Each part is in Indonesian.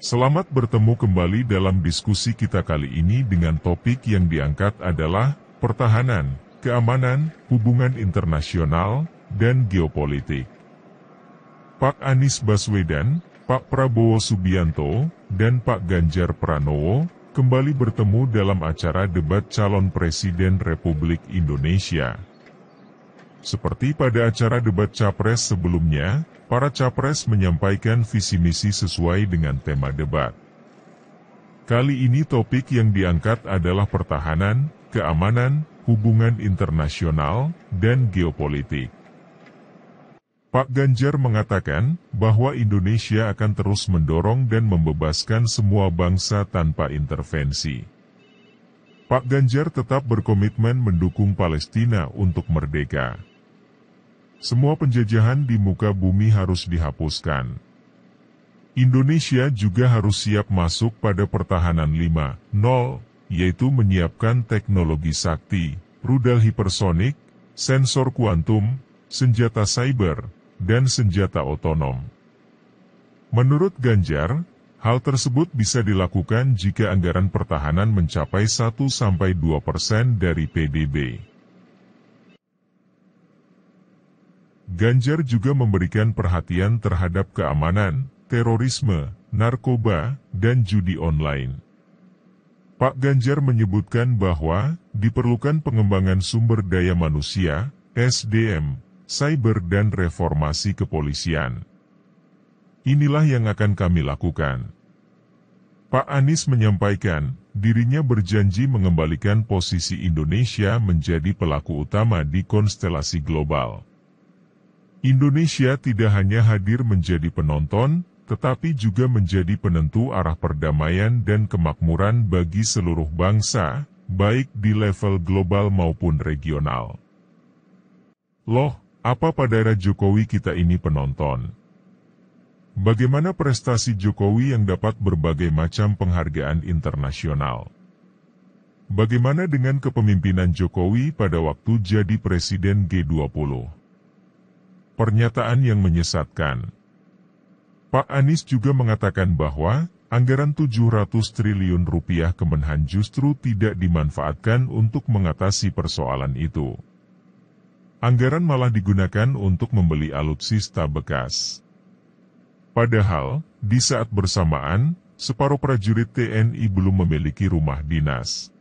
Selamat bertemu kembali dalam diskusi kita kali ini dengan topik yang diangkat adalah pertahanan, keamanan, hubungan internasional, dan geopolitik. Pak Anies Baswedan, Pak Prabowo Subianto, dan Pak Ganjar Pranowo kembali bertemu dalam acara debat calon Presiden Republik Indonesia. Seperti pada acara debat capres sebelumnya, para capres menyampaikan visi misi sesuai dengan tema debat. Kali ini topik yang diangkat adalah pertahanan, keamanan, hubungan internasional, dan geopolitik. Pak Ganjar mengatakan bahwa Indonesia akan terus mendorong dan membebaskan semua bangsa tanpa intervensi. Pak Ganjar tetap berkomitmen mendukung Palestina untuk merdeka. Semua penjajahan di muka bumi harus dihapuskan. Indonesia juga harus siap masuk pada pertahanan 5.0, yaitu menyiapkan teknologi sakti, rudal hipersonik, sensor kuantum, senjata cyber, dan senjata otonom. Menurut Ganjar, hal tersebut bisa dilakukan jika anggaran pertahanan mencapai 1-2% dari PDB. Ganjar juga memberikan perhatian terhadap keamanan, terorisme, narkoba, dan judi online. Pak Ganjar menyebutkan bahwa diperlukan pengembangan sumber daya manusia, SDM, cyber dan reformasi kepolisian. Inilah yang akan kami lakukan. Pak Anies menyampaikan, dirinya berjanji mengembalikan posisi Indonesia menjadi pelaku utama di konstelasi global. Indonesia tidak hanya hadir menjadi penonton, tetapi juga menjadi penentu arah perdamaian dan kemakmuran bagi seluruh bangsa, baik di level global maupun regional. Loh, apa pada era Jokowi kita ini penonton? Bagaimana prestasi Jokowi yang dapat berbagai macam penghargaan internasional? Bagaimana dengan kepemimpinan Jokowi pada waktu jadi Presiden G20? pernyataan yang menyesatkan. Pak Anies juga mengatakan bahwa anggaran 700 triliun rupiah Kemenhan justru tidak dimanfaatkan untuk mengatasi persoalan itu. Anggaran malah digunakan untuk membeli alutsista bekas. Padahal, di saat bersamaan, separuh prajurit TNI belum memiliki rumah dinas.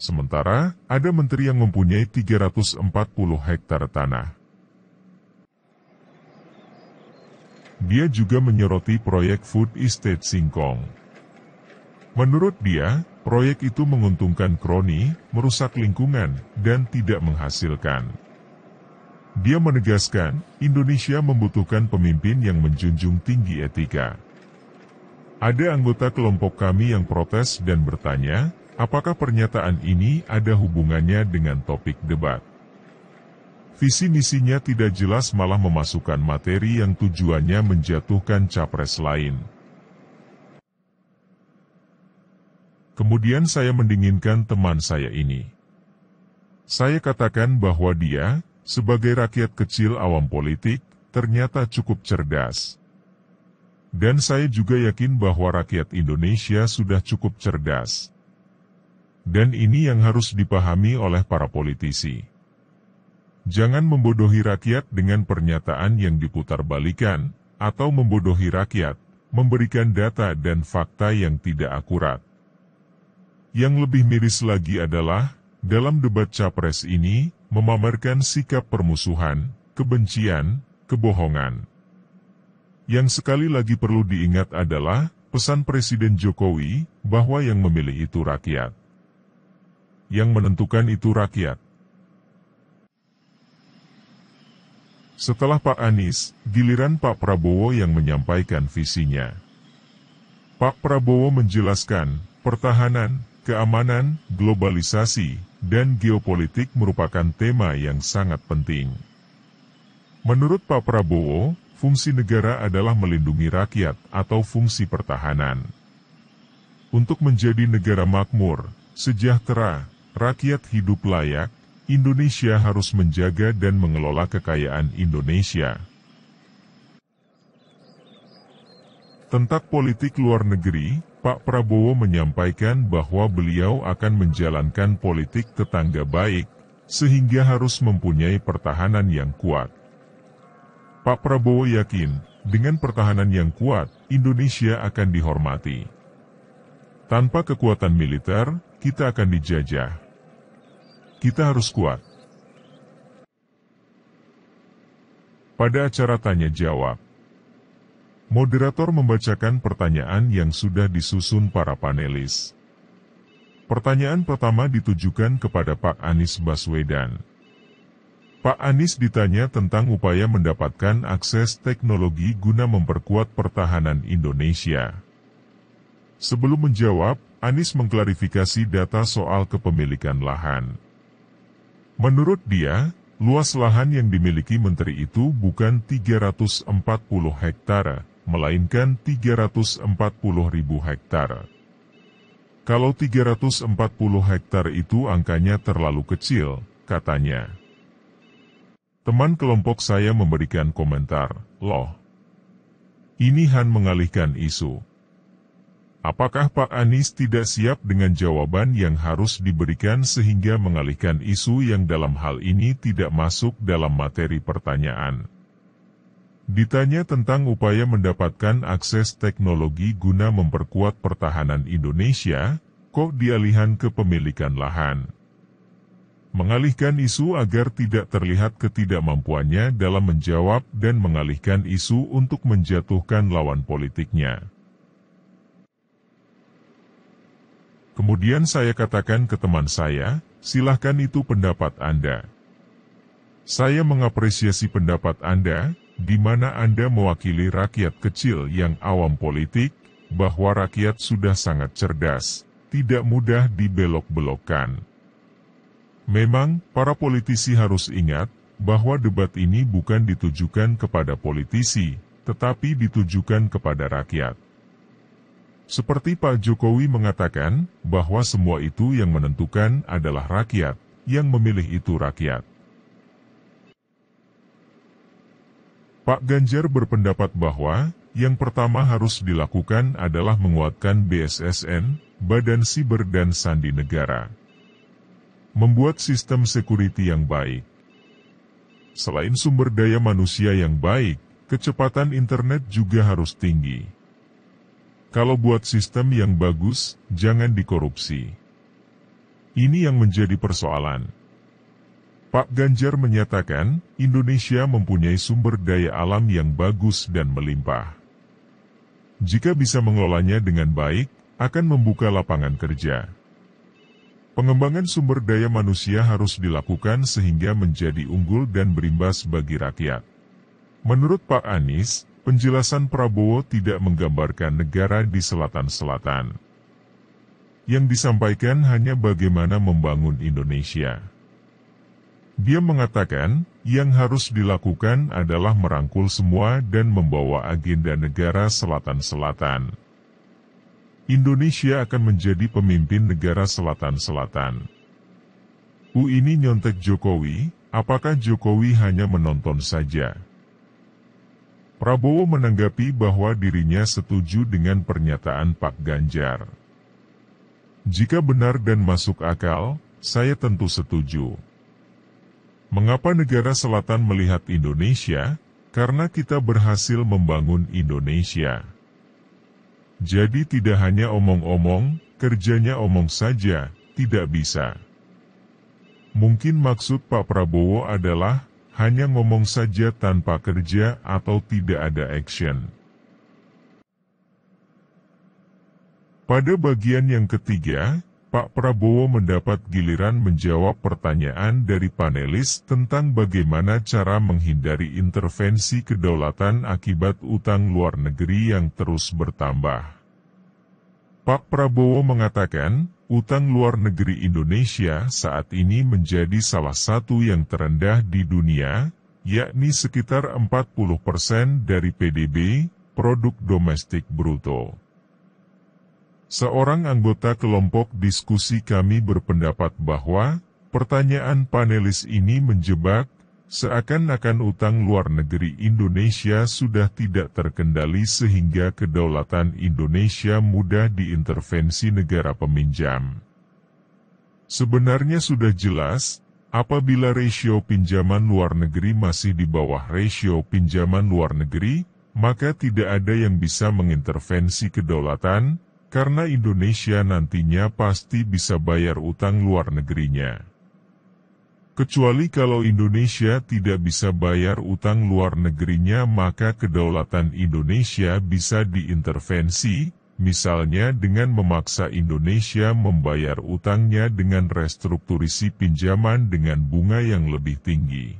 Sementara, ada menteri yang mempunyai 340 hektar tanah. Dia juga menyoroti proyek Food Estate Singkong. Menurut dia, proyek itu menguntungkan kroni, merusak lingkungan, dan tidak menghasilkan. Dia menegaskan, Indonesia membutuhkan pemimpin yang menjunjung tinggi etika. Ada anggota kelompok kami yang protes dan bertanya, apakah pernyataan ini ada hubungannya dengan topik debat. Visi misinya tidak jelas malah memasukkan materi yang tujuannya menjatuhkan capres lain. Kemudian saya mendinginkan teman saya ini. Saya katakan bahwa dia, sebagai rakyat kecil awam politik, ternyata cukup cerdas. Dan saya juga yakin bahwa rakyat Indonesia sudah cukup cerdas. Dan ini yang harus dipahami oleh para politisi. Jangan membodohi rakyat dengan pernyataan yang diputarbalikan, atau membodohi rakyat, memberikan data dan fakta yang tidak akurat. Yang lebih miris lagi adalah, dalam debat capres ini, memamerkan sikap permusuhan, kebencian, kebohongan. Yang sekali lagi perlu diingat adalah, pesan Presiden Jokowi, bahwa yang memilih itu rakyat. Yang menentukan itu rakyat. Setelah Pak Anies, giliran Pak Prabowo yang menyampaikan visinya. Pak Prabowo menjelaskan, pertahanan, keamanan, globalisasi, dan geopolitik merupakan tema yang sangat penting. Menurut Pak Prabowo, fungsi negara adalah melindungi rakyat atau fungsi pertahanan. Untuk menjadi negara makmur, sejahtera, rakyat hidup layak, Indonesia harus menjaga dan mengelola kekayaan Indonesia. Tentang politik luar negeri, Pak Prabowo menyampaikan bahwa beliau akan menjalankan politik tetangga baik, sehingga harus mempunyai pertahanan yang kuat. Pak Prabowo yakin, dengan pertahanan yang kuat, Indonesia akan dihormati. Tanpa kekuatan militer, kita akan dijajah. Kita harus kuat. Pada acara tanya jawab, moderator membacakan pertanyaan yang sudah disusun para panelis. Pertanyaan pertama ditujukan kepada Pak Anies Baswedan. Pak Anies ditanya tentang upaya mendapatkan akses teknologi guna memperkuat pertahanan Indonesia. Sebelum menjawab, Anies mengklarifikasi data soal kepemilikan lahan. Menurut dia, luas lahan yang dimiliki menteri itu bukan 340 hektare, melainkan 340 ribu hektare. Kalau 340 hektare itu angkanya terlalu kecil, katanya. Teman kelompok saya memberikan komentar, loh. Ini Han mengalihkan isu, Apakah Pak Anies tidak siap dengan jawaban yang harus diberikan sehingga mengalihkan isu yang dalam hal ini tidak masuk dalam materi pertanyaan? Ditanya tentang upaya mendapatkan akses teknologi guna memperkuat pertahanan Indonesia, kok dialihkan pemilikan lahan. Mengalihkan isu agar tidak terlihat ketidakmampuannya dalam menjawab dan mengalihkan isu untuk menjatuhkan lawan politiknya. Kemudian saya katakan ke teman saya, silahkan itu pendapat Anda. Saya mengapresiasi pendapat Anda, di mana Anda mewakili rakyat kecil yang awam politik, bahwa rakyat sudah sangat cerdas, tidak mudah dibelok-belokkan. Memang, para politisi harus ingat, bahwa debat ini bukan ditujukan kepada politisi, tetapi ditujukan kepada rakyat. Seperti Pak Jokowi mengatakan, bahwa semua itu yang menentukan adalah rakyat, yang memilih itu rakyat. Pak Ganjar berpendapat bahwa, yang pertama harus dilakukan adalah menguatkan BSSN, Badan Siber dan Sandi Negara. Membuat sistem security yang baik. Selain sumber daya manusia yang baik, kecepatan internet juga harus tinggi. Kalau buat sistem yang bagus, jangan dikorupsi. Ini yang menjadi persoalan. Pak Ganjar menyatakan, Indonesia mempunyai sumber daya alam yang bagus dan melimpah. Jika bisa mengelolanya dengan baik, akan membuka lapangan kerja. Pengembangan sumber daya manusia harus dilakukan sehingga menjadi unggul dan berimbas bagi rakyat. Menurut Pak Anies, Penjelasan Prabowo tidak menggambarkan negara di selatan-selatan. Yang disampaikan hanya bagaimana membangun Indonesia. Dia mengatakan, yang harus dilakukan adalah merangkul semua dan membawa agenda negara selatan-selatan. Indonesia akan menjadi pemimpin negara selatan-selatan. U ini nyontek Jokowi, apakah Jokowi hanya menonton saja? Prabowo menanggapi bahwa dirinya setuju dengan pernyataan Pak Ganjar. Jika benar dan masuk akal, saya tentu setuju. Mengapa negara selatan melihat Indonesia? Karena kita berhasil membangun Indonesia. Jadi tidak hanya omong-omong, kerjanya omong saja, tidak bisa. Mungkin maksud Pak Prabowo adalah, hanya ngomong saja tanpa kerja atau tidak ada action. Pada bagian yang ketiga, Pak Prabowo mendapat giliran menjawab pertanyaan dari panelis tentang bagaimana cara menghindari intervensi kedaulatan akibat utang luar negeri yang terus bertambah. Pak Prabowo mengatakan, utang luar negeri Indonesia saat ini menjadi salah satu yang terendah di dunia, yakni sekitar 40% persen dari PDB, produk domestik bruto. Seorang anggota kelompok diskusi kami berpendapat bahwa pertanyaan panelis ini menjebak Seakan-akan utang luar negeri Indonesia sudah tidak terkendali sehingga kedaulatan Indonesia mudah diintervensi negara peminjam. Sebenarnya sudah jelas, apabila rasio pinjaman luar negeri masih di bawah rasio pinjaman luar negeri, maka tidak ada yang bisa mengintervensi kedaulatan, karena Indonesia nantinya pasti bisa bayar utang luar negerinya. Kecuali kalau Indonesia tidak bisa bayar utang luar negerinya maka kedaulatan Indonesia bisa diintervensi, misalnya dengan memaksa Indonesia membayar utangnya dengan restrukturisi pinjaman dengan bunga yang lebih tinggi.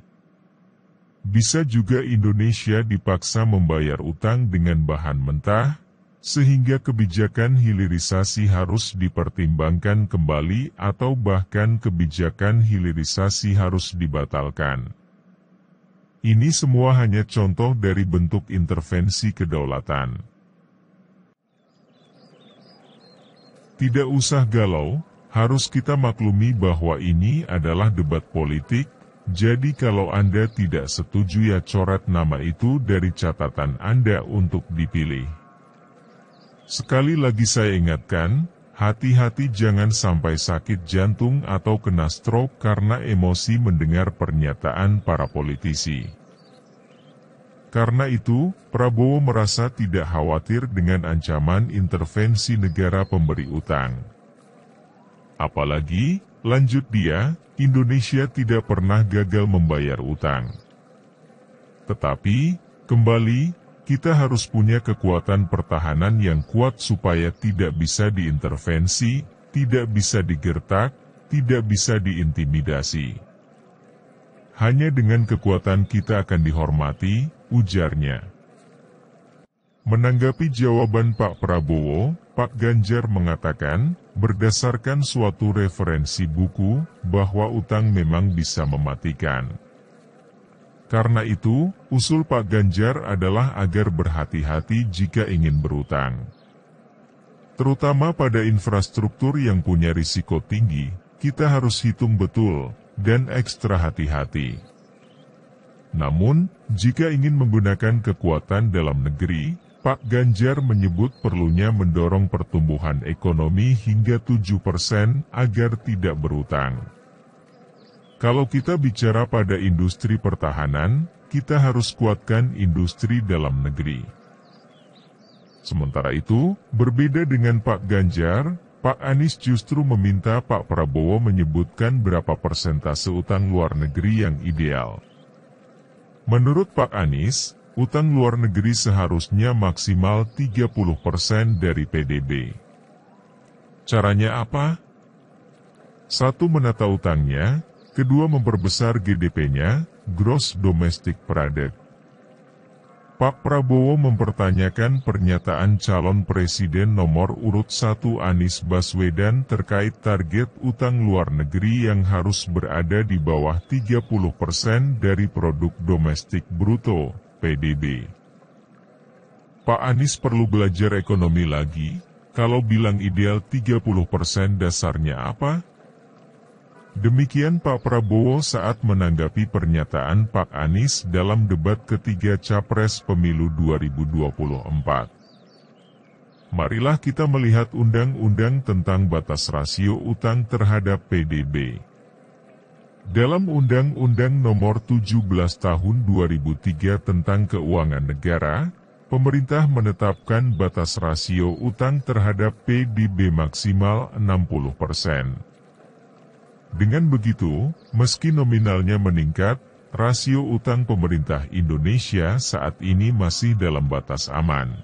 Bisa juga Indonesia dipaksa membayar utang dengan bahan mentah, sehingga kebijakan hilirisasi harus dipertimbangkan kembali atau bahkan kebijakan hilirisasi harus dibatalkan. Ini semua hanya contoh dari bentuk intervensi kedaulatan. Tidak usah galau, harus kita maklumi bahwa ini adalah debat politik, jadi kalau Anda tidak setuju ya coret nama itu dari catatan Anda untuk dipilih. Sekali lagi saya ingatkan, hati-hati jangan sampai sakit jantung atau kena stroke karena emosi mendengar pernyataan para politisi. Karena itu, Prabowo merasa tidak khawatir dengan ancaman intervensi negara pemberi utang. Apalagi, lanjut dia, Indonesia tidak pernah gagal membayar utang. Tetapi, kembali, kita harus punya kekuatan pertahanan yang kuat supaya tidak bisa diintervensi, tidak bisa digertak, tidak bisa diintimidasi. Hanya dengan kekuatan kita akan dihormati, ujarnya. Menanggapi jawaban Pak Prabowo, Pak Ganjar mengatakan, berdasarkan suatu referensi buku, bahwa utang memang bisa mematikan. Karena itu, usul Pak Ganjar adalah agar berhati-hati jika ingin berutang. Terutama pada infrastruktur yang punya risiko tinggi, kita harus hitung betul, dan ekstra hati-hati. Namun, jika ingin menggunakan kekuatan dalam negeri, Pak Ganjar menyebut perlunya mendorong pertumbuhan ekonomi hingga 7% agar tidak berutang. Kalau kita bicara pada industri pertahanan, kita harus kuatkan industri dalam negeri. Sementara itu, berbeda dengan Pak Ganjar, Pak Anies justru meminta Pak Prabowo menyebutkan berapa persentase utang luar negeri yang ideal. Menurut Pak Anies, utang luar negeri seharusnya maksimal 30% dari PDB. Caranya apa? Satu menata utangnya, Kedua memperbesar GDP-nya, Gross Domestic Product. Pak Prabowo mempertanyakan pernyataan calon presiden nomor urut 1 Anies Baswedan terkait target utang luar negeri yang harus berada di bawah 30% dari produk domestik bruto, PDB. Pak Anies perlu belajar ekonomi lagi, kalau bilang ideal 30% dasarnya apa? Demikian Pak Prabowo saat menanggapi pernyataan Pak Anies dalam debat ketiga Capres Pemilu 2024. Marilah kita melihat undang-undang tentang batas rasio utang terhadap PDB. Dalam Undang-Undang Nomor 17 Tahun 2003 tentang Keuangan Negara, pemerintah menetapkan batas rasio utang terhadap PDB maksimal 60 dengan begitu, meski nominalnya meningkat, rasio utang pemerintah Indonesia saat ini masih dalam batas aman.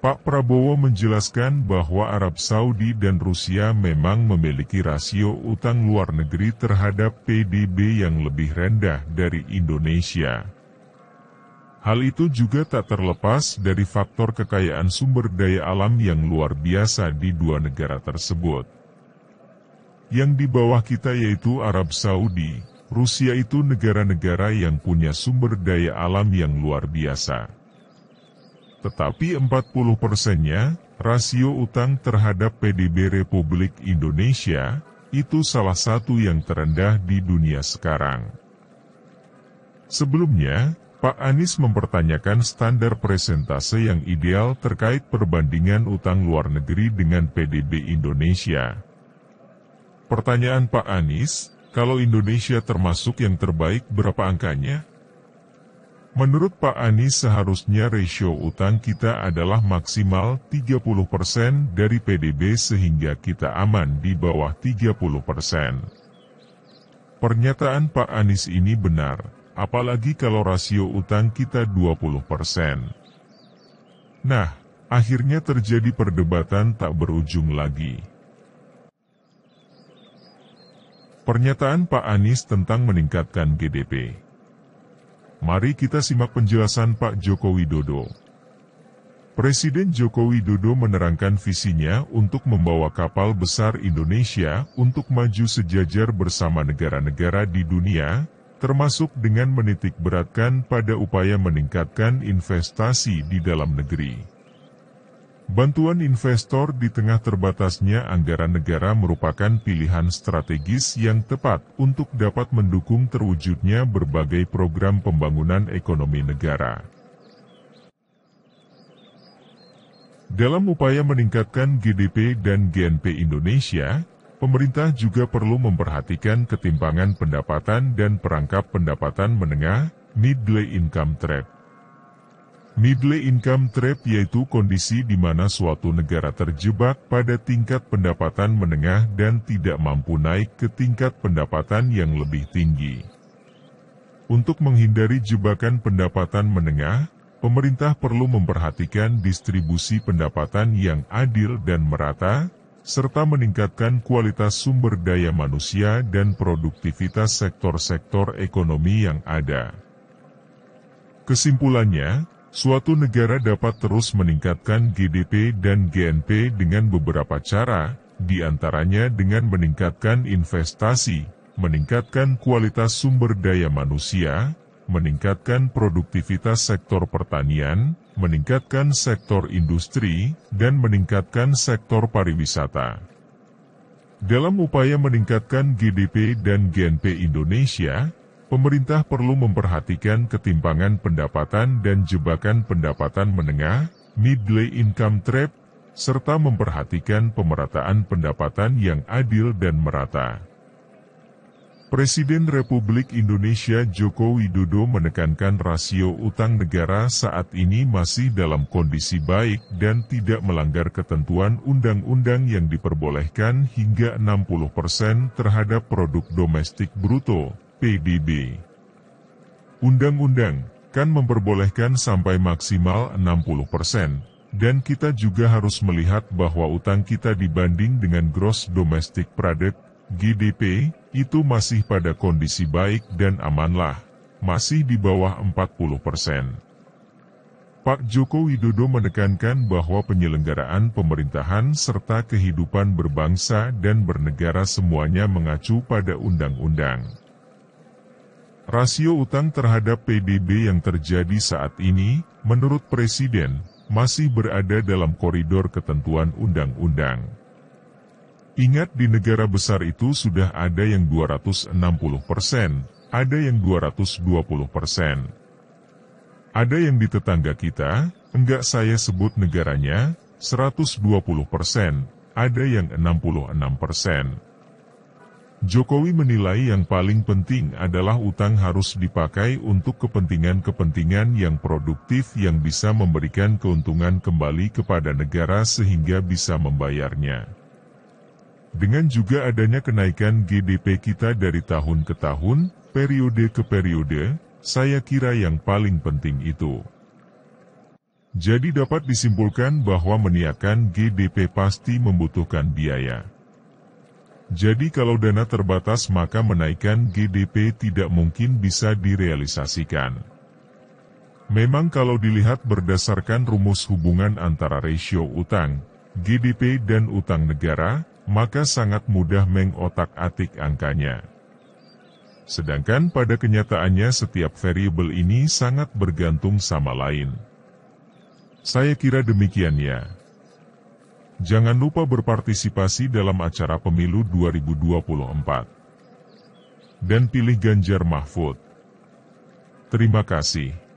Pak Prabowo menjelaskan bahwa Arab Saudi dan Rusia memang memiliki rasio utang luar negeri terhadap PDB yang lebih rendah dari Indonesia. Hal itu juga tak terlepas dari faktor kekayaan sumber daya alam yang luar biasa di dua negara tersebut. Yang di bawah kita yaitu Arab Saudi, Rusia itu negara-negara yang punya sumber daya alam yang luar biasa. Tetapi 40 persennya, rasio utang terhadap PDB Republik Indonesia, itu salah satu yang terendah di dunia sekarang. Sebelumnya, Pak Anies mempertanyakan standar presentase yang ideal terkait perbandingan utang luar negeri dengan PDB Indonesia. Pertanyaan Pak Anies, kalau Indonesia termasuk yang terbaik berapa angkanya? Menurut Pak Anies seharusnya rasio utang kita adalah maksimal 30% dari PDB sehingga kita aman di bawah 30%. Pernyataan Pak Anies ini benar, Apalagi kalau rasio utang kita 20%. Nah, akhirnya terjadi perdebatan tak berujung lagi. Pernyataan Pak Anies tentang meningkatkan GDP. Mari kita simak penjelasan Pak Joko Widodo. Presiden Joko Widodo menerangkan visinya untuk membawa kapal besar Indonesia untuk maju sejajar bersama negara-negara di dunia, termasuk dengan menitik beratkan pada upaya meningkatkan investasi di dalam negeri. Bantuan investor di tengah terbatasnya anggaran negara merupakan pilihan strategis yang tepat untuk dapat mendukung terwujudnya berbagai program pembangunan ekonomi negara. Dalam upaya meningkatkan GDP dan GNP Indonesia, Pemerintah juga perlu memperhatikan ketimpangan pendapatan dan perangkap pendapatan menengah, middle income trap. Middle income trap yaitu kondisi di mana suatu negara terjebak pada tingkat pendapatan menengah dan tidak mampu naik ke tingkat pendapatan yang lebih tinggi. Untuk menghindari jebakan pendapatan menengah, pemerintah perlu memperhatikan distribusi pendapatan yang adil dan merata, serta meningkatkan kualitas sumber daya manusia dan produktivitas sektor-sektor ekonomi yang ada. Kesimpulannya, suatu negara dapat terus meningkatkan GDP dan GNP dengan beberapa cara, diantaranya dengan meningkatkan investasi, meningkatkan kualitas sumber daya manusia, meningkatkan produktivitas sektor pertanian, meningkatkan sektor industri, dan meningkatkan sektor pariwisata. Dalam upaya meningkatkan GDP dan GNP Indonesia, pemerintah perlu memperhatikan ketimpangan pendapatan dan jebakan pendapatan menengah, middle income trap, serta memperhatikan pemerataan pendapatan yang adil dan merata. Presiden Republik Indonesia Joko Widodo menekankan rasio utang negara saat ini masih dalam kondisi baik dan tidak melanggar ketentuan undang-undang yang diperbolehkan hingga 60% persen terhadap produk domestik bruto (PDB). Undang-undang kan memperbolehkan sampai maksimal 60%, persen, dan kita juga harus melihat bahwa utang kita dibanding dengan gross domestic product GDP, itu masih pada kondisi baik dan amanlah, masih di bawah 40 persen. Pak Joko Widodo menekankan bahwa penyelenggaraan pemerintahan serta kehidupan berbangsa dan bernegara semuanya mengacu pada undang-undang. Rasio utang terhadap PDB yang terjadi saat ini, menurut Presiden, masih berada dalam koridor ketentuan undang-undang. Ingat di negara besar itu sudah ada yang 260 persen, ada yang 220 persen. Ada yang di tetangga kita, enggak saya sebut negaranya, 120 persen, ada yang 66 persen. Jokowi menilai yang paling penting adalah utang harus dipakai untuk kepentingan-kepentingan yang produktif yang bisa memberikan keuntungan kembali kepada negara sehingga bisa membayarnya. Dengan juga adanya kenaikan GDP kita dari tahun ke tahun, periode ke periode, saya kira yang paling penting itu. Jadi dapat disimpulkan bahwa meniakan GDP pasti membutuhkan biaya. Jadi kalau dana terbatas maka menaikkan GDP tidak mungkin bisa direalisasikan. Memang kalau dilihat berdasarkan rumus hubungan antara rasio utang, GDP dan utang negara, maka sangat mudah mengotak-atik angkanya. Sedangkan pada kenyataannya setiap variabel ini sangat bergantung sama lain. Saya kira demikian ya. Jangan lupa berpartisipasi dalam acara pemilu 2024. Dan pilih Ganjar Mahfud. Terima kasih.